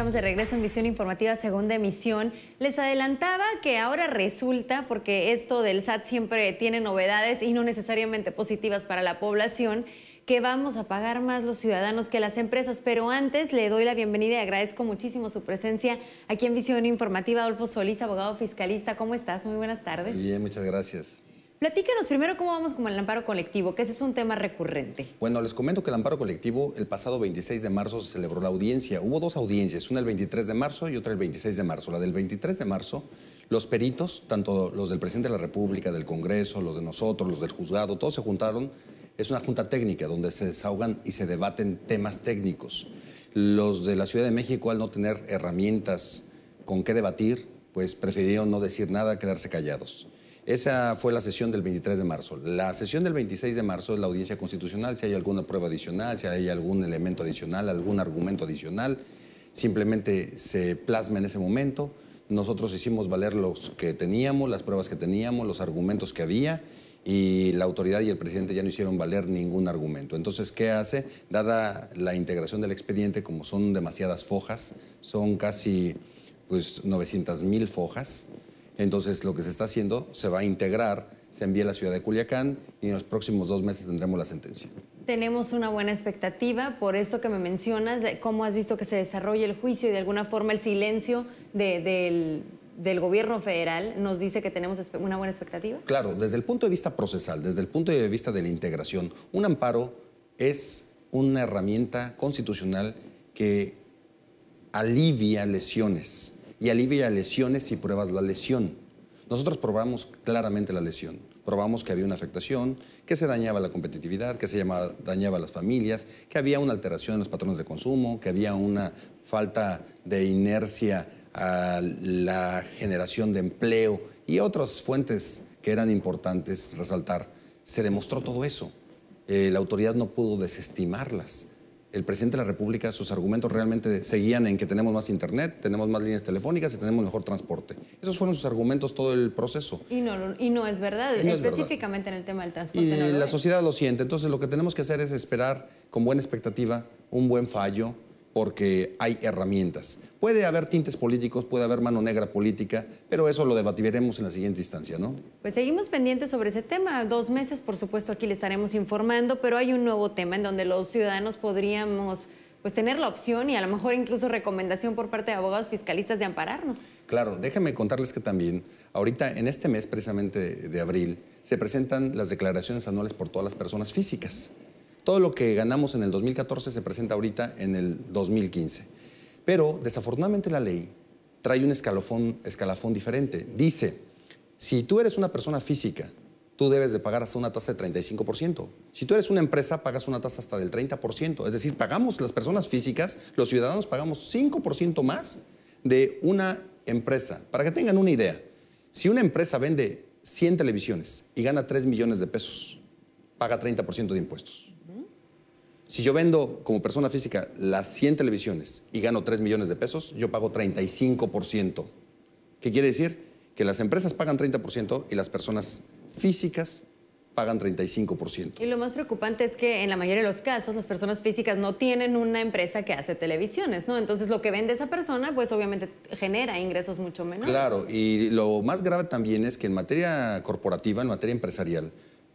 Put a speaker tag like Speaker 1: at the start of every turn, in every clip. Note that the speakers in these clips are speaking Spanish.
Speaker 1: estamos de regreso en Visión Informativa, segunda emisión. Les adelantaba que ahora resulta, porque esto del SAT siempre tiene novedades y no necesariamente positivas para la población, que vamos a pagar más los ciudadanos que las empresas. Pero antes le doy la bienvenida y agradezco muchísimo su presencia aquí en Visión Informativa. Adolfo Solís, abogado fiscalista, ¿cómo estás? Muy buenas tardes. bien,
Speaker 2: muchas gracias.
Speaker 1: Platícanos primero cómo vamos con el amparo colectivo, que ese es un tema recurrente.
Speaker 2: Bueno, les comento que el amparo colectivo el pasado 26 de marzo se celebró la audiencia. Hubo dos audiencias, una el 23 de marzo y otra el 26 de marzo. La del 23 de marzo, los peritos, tanto los del presidente de la República, del Congreso, los de nosotros, los del juzgado, todos se juntaron. Es una junta técnica donde se desahogan y se debaten temas técnicos. Los de la Ciudad de México, al no tener herramientas con qué debatir, pues prefirieron no decir nada, quedarse callados. Esa fue la sesión del 23 de marzo. La sesión del 26 de marzo es la audiencia constitucional, si hay alguna prueba adicional, si hay algún elemento adicional, algún argumento adicional, simplemente se plasma en ese momento. Nosotros hicimos valer los que teníamos, las pruebas que teníamos, los argumentos que había y la autoridad y el presidente ya no hicieron valer ningún argumento. Entonces, ¿qué hace? Dada la integración del expediente, como son demasiadas fojas, son casi pues, 900 mil fojas, entonces, lo que se está haciendo se va a integrar, se envía a la ciudad de Culiacán y en los próximos dos meses tendremos la sentencia.
Speaker 1: Tenemos una buena expectativa por esto que me mencionas, cómo has visto que se desarrolla el juicio y de alguna forma el silencio del gobierno federal nos dice que tenemos una buena expectativa?
Speaker 2: Claro, desde el punto de vista procesal, desde el punto de vista de la integración, un amparo es una herramienta constitucional que alivia lesiones y alivia lesiones si pruebas la lesión. Nosotros probamos claramente la lesión. Probamos que había una afectación, que se dañaba la competitividad, que se llamaba, dañaba las familias, que había una alteración en los patrones de consumo, que había una falta de inercia a la generación de empleo y otras fuentes que eran importantes resaltar. Se demostró todo eso. Eh, la autoridad no pudo desestimarlas el presidente de la República, sus argumentos realmente seguían en que tenemos más internet, tenemos más líneas telefónicas y tenemos mejor transporte. Esos fueron sus argumentos todo el proceso.
Speaker 1: Y no, es verdad, específicamente en el tema del transporte. Y la
Speaker 2: sociedad lo siente. Entonces lo que tenemos que hacer es esperar con buena expectativa un buen fallo, porque hay herramientas. Puede haber tintes políticos, puede haber mano negra política, pero eso lo debatiremos en la siguiente instancia, ¿no?
Speaker 1: Pues seguimos pendientes sobre ese tema. Dos meses, por supuesto, aquí le estaremos informando, pero hay un nuevo tema en donde los ciudadanos podríamos pues tener la opción y a lo mejor incluso recomendación por parte de abogados fiscalistas de ampararnos.
Speaker 2: Claro, déjame contarles que también ahorita en este mes precisamente de abril se presentan las declaraciones anuales por todas las personas físicas. Todo lo que ganamos en el 2014 se presenta ahorita en el 2015. Pero desafortunadamente la ley trae un escalafón diferente. Dice, si tú eres una persona física, tú debes de pagar hasta una tasa de 35%. Si tú eres una empresa, pagas una tasa hasta del 30%. Es decir, pagamos las personas físicas, los ciudadanos pagamos 5% más de una empresa. Para que tengan una idea, si una empresa vende 100 televisiones y gana 3 millones de pesos, paga 30% de impuestos. Si yo vendo como persona física las 100 televisiones y gano 3 millones de pesos, yo pago 35%. ¿Qué quiere decir? Que las empresas pagan 30% y las personas físicas pagan 35%.
Speaker 1: Y lo más preocupante es que en la mayoría de los casos las personas físicas no tienen una empresa que hace televisiones, ¿no? Entonces lo que vende esa persona pues obviamente genera ingresos mucho menores. Claro,
Speaker 2: y lo más grave también es que en materia corporativa, en materia empresarial,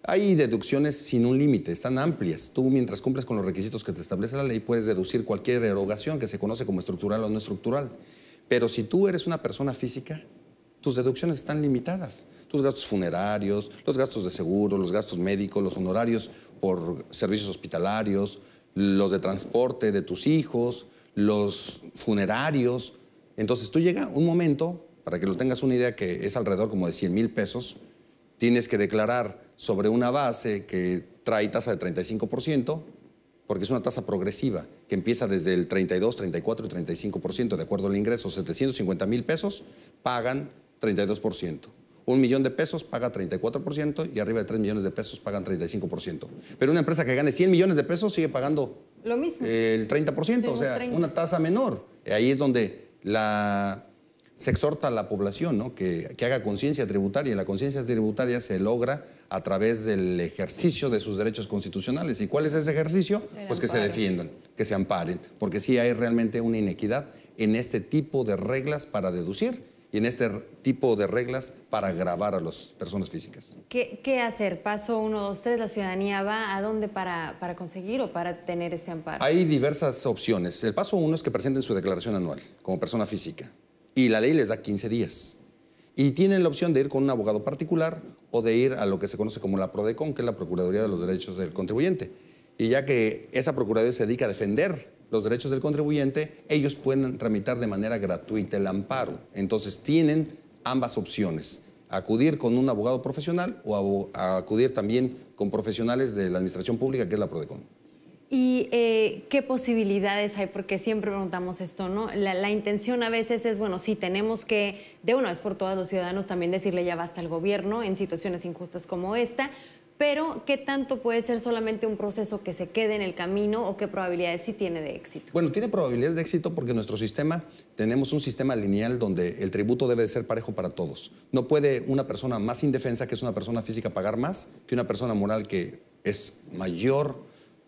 Speaker 2: hay deducciones sin un límite, están amplias. Tú, mientras cumples con los requisitos que te establece la ley, puedes deducir cualquier erogación que se conoce como estructural o no estructural. Pero si tú eres una persona física, tus deducciones están limitadas. Tus gastos funerarios, los gastos de seguro, los gastos médicos, los honorarios por servicios hospitalarios, los de transporte de tus hijos, los funerarios. Entonces tú llega un momento, para que lo tengas una idea, que es alrededor como de 100 mil pesos, tienes que declarar sobre una base que trae tasa de 35%, porque es una tasa progresiva que empieza desde el 32, 34 y 35%, de acuerdo al ingreso, 750 mil pesos pagan 32%. Un millón de pesos paga 34% y arriba de 3 millones de pesos pagan 35%. Pero una empresa que gane 100 millones de pesos sigue pagando
Speaker 1: Lo mismo. el 30%, o sea, una
Speaker 2: tasa menor. Ahí es donde la se exhorta a la población que, haga conciencia tributaria y la conciencia tributaria se logra a través del ejercicio de sus derechos constitucionales. ¿Y cuál es ese ejercicio? pues que se defiendan, que se amparen, porque si hay realmente una inequidad en este tipo de reglas para deducir y en este tipo de reglas para grabar a las personas físicas.
Speaker 1: ¿Qué, hacer? Paso 1, 2, 3, la ciudadanía va a dónde para, para conseguir o para tener ese amparo. Hay
Speaker 2: diversas opciones. El paso 1 es que presenten su declaración anual como persona física y la ley les da 15 días. Y tienen la opción de ir con un abogado particular o de ir a lo que se conoce como la PRODECON, que es la Procuraduría de los Derechos del Contribuyente. Y ya que esa Procuraduría se dedica a defender los derechos del contribuyente, ellos pueden tramitar de manera gratuita el amparo. Entonces tienen ambas opciones, acudir con un abogado profesional o acudir también con profesionales de la Administración Pública, que es la PRODECON.
Speaker 1: ¿Y eh, qué posibilidades hay? Porque siempre preguntamos esto, ¿no? La, intención a veces es, bueno, sí, tenemos que, de una vez por todas los ciudadanos, también decirle ya basta al gobierno en situaciones injustas como esta, pero ¿qué tanto puede ser solamente un proceso que se quede en el camino o qué probabilidades sí tiene de éxito?
Speaker 2: Bueno, tiene probabilidades de éxito porque nuestro sistema, tenemos un sistema lineal donde el tributo debe de ser parejo para todos. No puede una persona más indefensa, que es una persona física, pagar más que una persona moral que es mayor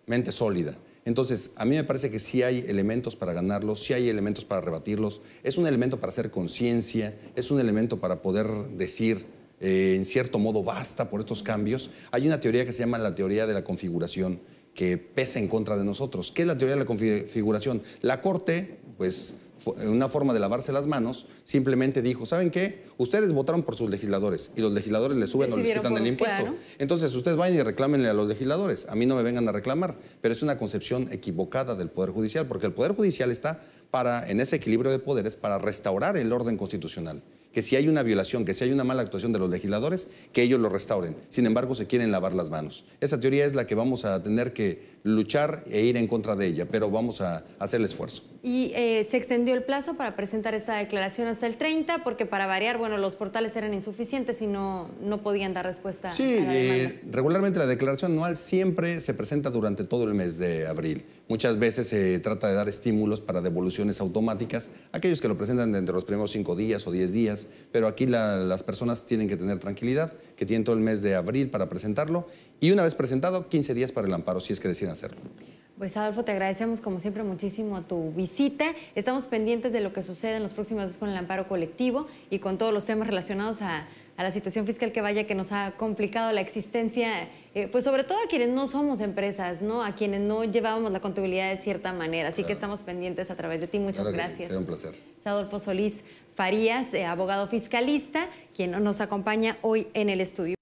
Speaker 2: mente sólida. Entonces, a mí me parece que sí hay elementos para ganarlos, sí hay elementos para rebatirlos, es un elemento para hacer conciencia, es un elemento para poder decir, eh, en cierto modo, basta por estos cambios. Hay una teoría que se llama la teoría de la configuración, que pesa en contra de nosotros. ¿Qué es la teoría de la configuración? La Corte, pues eh, una forma de lavarse las manos, simplemente dijo, ¿saben qué? Ustedes votaron por sus legisladores y los legisladores les suben o les quitan el impuesto. Entonces ustedes vayan y reclámenle a los legisladores, a mí no me vengan a reclamar, pero es una concepción equivocada del Poder Judicial, porque el Poder Judicial está para, en ese equilibrio de poderes para restaurar el orden constitucional que si hay una violación, que si hay una mala actuación de los legisladores, que ellos lo restauren. Sin embargo, se quieren lavar las manos. Esa teoría es la que vamos a tener que luchar e ir en contra de ella, pero vamos a hacer el esfuerzo
Speaker 1: y eh, se extendió el plazo para presentar esta declaración hasta el 30 porque para variar, bueno, los portales eran insuficientes y no, no podían dar respuesta. a la eh,
Speaker 2: regularmente la declaración anual siempre se presenta durante todo el mes de abril. Muchas veces se trata de dar estímulos para devoluciones automáticas, aquellos que lo presentan entre los primeros cinco días o diez días, pero aquí las personas tienen que tener tranquilidad, que tienen todo el mes de abril para presentarlo y una vez presentado, 15 días para el amparo, si es que deciden hacerlo.
Speaker 1: Pues Adolfo, te agradecemos como siempre muchísimo a tu visita. Estamos pendientes de lo que sucede en los próximos días con el amparo colectivo y con todos los temas relacionados a, la situación fiscal que vaya que nos ha complicado la existencia, eh, pues sobre todo a quienes no somos empresas, ¿no? A quienes no llevábamos la contabilidad de cierta manera. Así que estamos pendientes a través de ti. Muchas gracias. Sí. un placer. Es Adolfo Solís Farías, eh, abogado fiscalista, quien nos acompaña hoy en el estudio.